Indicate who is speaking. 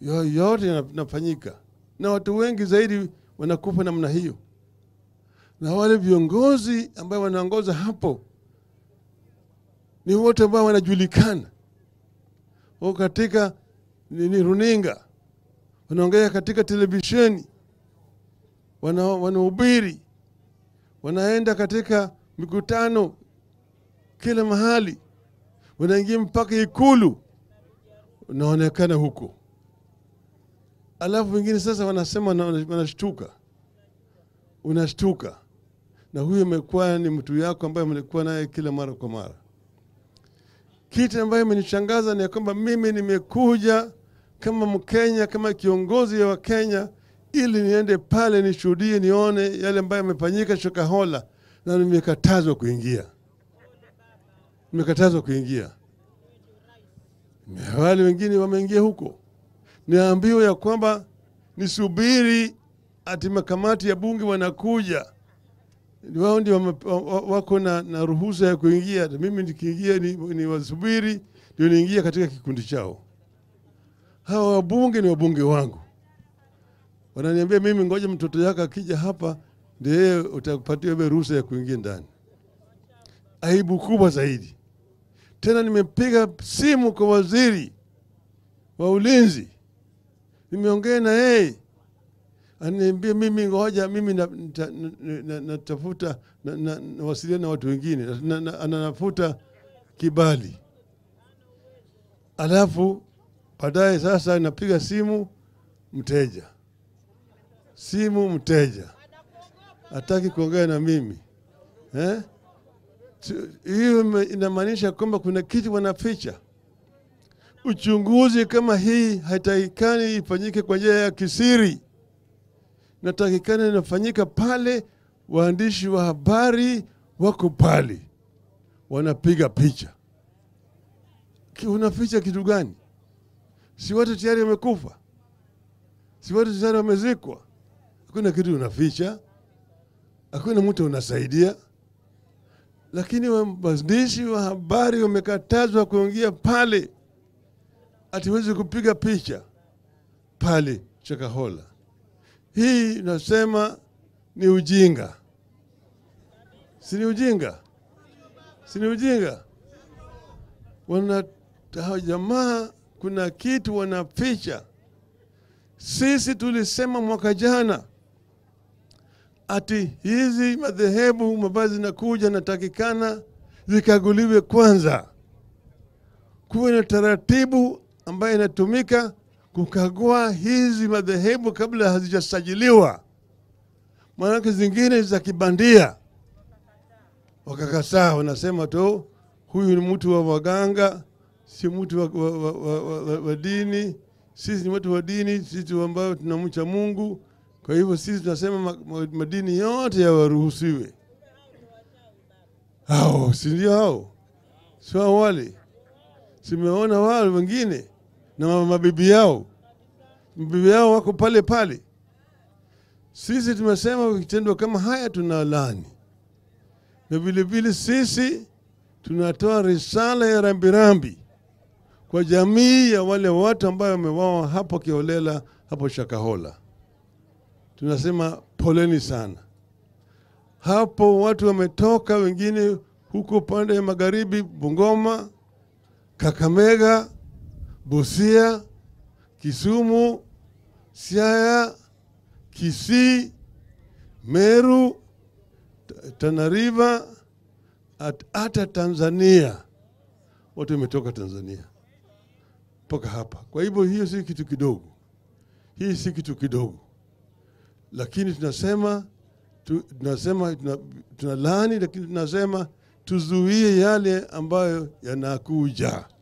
Speaker 1: yoyote inafanyika, na watu wengi zaidi wanakufa namna hiyo, na wale viongozi ambao wanaongoza hapo ni wote ambao wanajulikana wako katika ni runinga, wanaongea katika televisheni, wanahubiri, wana wanaenda katika mikutano kila mahali, wanaingia mpaka Ikulu, unaonekana huko alafu wengine sasa wanasema wanashtuka, unashtuka na huyo amekuwa ni mtu yako ambaye mlikuwa naye kila mara kwa mara. Kitu ambayo imenishangaza ni kwamba mimi nimekuja kama Mkenya, kama kiongozi wa Kenya, ili niende pale nishuhudie, nione yale ambayo yamefanyika Shakahola, na nimekatazwa kuingia, nimekatazwa kuingia. Wale wengine wameingia huko niambiwa ya kwamba nisubiri ati makamati ya bunge wanakuja, wao ndio wako na, na ruhusa ya kuingia. Mimi nikiingia ni, ni wasubiri ndio niingia katika kikundi chao. Hawa wabunge ni wabunge wangu, wananiambia mimi, ngoja mtoto yako akija hapa yeye utapatiwa ile ruhusa ya kuingia ndani. Aibu kubwa zaidi tena. Nimepiga simu kwa waziri wa ulinzi nimeongea na yeye ananiambia mimi ngoja mimi natafuta na, na, na, nawasiliana na watu wengine ananafuta kibali alafu baadaye sasa napiga simu mteja simu mteja hataki kuongea na mimi eh? hiyo eh? inamaanisha kwamba kuna kitu wanaficha Uchunguzi kama hii haitakikani ifanyike kwa njia ya kisiri, natakikana inafanyika pale waandishi wa habari wako pale wanapiga picha. Unaficha kitu gani? Si watu tayari wamekufa, si watu tayari wamezikwa. Hakuna kitu unaficha, hakuna mtu unasaidia. Lakini waandishi wa habari wamekatazwa kuingia pale atiwezi kupiga picha pale chakahola Hii nasema ni ujinga, si ni ujinga, si ni ujinga? Wana jamaa, kuna kitu wanaficha. Sisi tulisema mwaka jana ati hizi madhehebu mavazi zinakuja, natakikana zikaguliwe kwanza, kuwe na taratibu ambayo inatumika kukagua hizi madhehebu kabla hazijasajiliwa, maanake zingine za kibandia. Wakakataa, wanasema tu huyu ni mtu wa waganga, si mtu wa, wa, wa, wa, wa, wa, wa dini. Sisi ni watu wa dini, sisi ambayo tunamcha Mungu. Kwa hivyo sisi tunasema madini yote yawaruhusiwe. Hao si ndio hao, sio wale, simeona wale wengine na mabibi yao, mabibi yao wako pale pale. Sisi tumesema kitendo kama haya tuna laani, na vilevile sisi tunatoa risala ya rambirambi kwa jamii ya wale watu ambayo wamewawa hapo kiolela hapo Shakahola. Tunasema poleni sana. Hapo watu wametoka wengine huko pande ya magharibi, Bungoma, Kakamega Busia, Kisumu, Siaya, Kisii, Meru, tanariva hata Tanzania, wote wametoka Tanzania mpaka hapa. Kwa hivyo hiyo si kitu kidogo, hii si kitu kidogo, lakini tunasema tu, tunasema tuna, lakini tunasema tuzuie yale ambayo yanakuja.